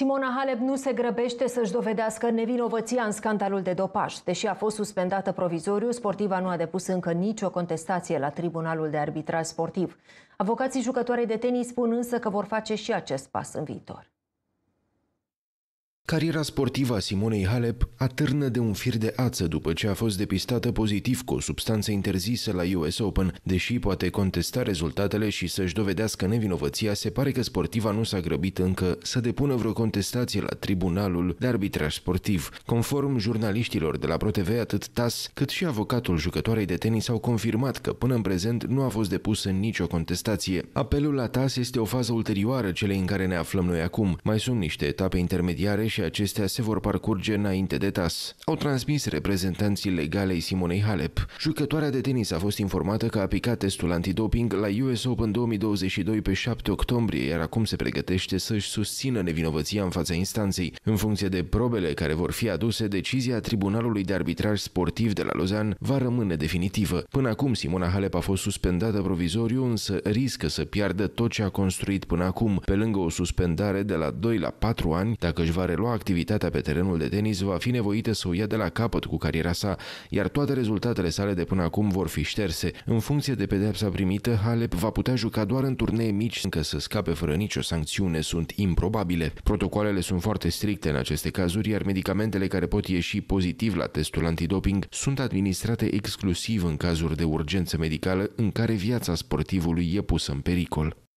Simona Halep nu se grăbește să-și dovedească nevinovăția în scandalul de dopaj. Deși a fost suspendată provizoriu, sportiva nu a depus încă nicio contestație la Tribunalul de Arbitraj Sportiv. Avocații jucătoarei de tenis spun însă că vor face și acest pas în viitor. Cariera sportivă a Simonei Halep atârnă de un fir de ață după ce a fost depistată pozitiv cu o substanță interzisă la US Open. Deși poate contesta rezultatele și să-și dovedească nevinovăția, se pare că sportiva nu s-a grăbit încă să depună vreo contestație la Tribunalul de Arbitraj Sportiv. Conform jurnaliștilor de la ProTV, atât TAS cât și avocatul jucătoarei de tenis au confirmat că până în prezent nu a fost depusă nicio contestație. Apelul la TAS este o fază ulterioară celei în care ne aflăm noi acum. Mai sunt niște etape intermediare și și acestea se vor parcurge înainte de TAS. Au transmis reprezentanții legalei Simonei Halep. Jucătoarea de tenis a fost informată că a picat testul antidoping la US Open 2022 pe 7 octombrie, iar acum se pregătește să-și susțină nevinovăția în fața instanței. În funcție de probele care vor fi aduse, decizia Tribunalului de Arbitraj Sportiv de la Lozan va rămâne definitivă. Până acum, Simona Halep a fost suspendată provizoriu, însă riscă să piardă tot ce a construit până acum, pe lângă o suspendare de la 2 la 4 ani, dacă își va relua activitatea pe terenul de tenis, va fi nevoită să o ia de la capăt cu cariera sa, iar toate rezultatele sale de până acum vor fi șterse. În funcție de pedepsa primită, Halep va putea juca doar în turnee mici, încă să scape fără nicio sancțiune sunt improbabile. Protocoalele sunt foarte stricte în aceste cazuri, iar medicamentele care pot ieși pozitiv la testul antidoping sunt administrate exclusiv în cazuri de urgență medicală în care viața sportivului e pusă în pericol.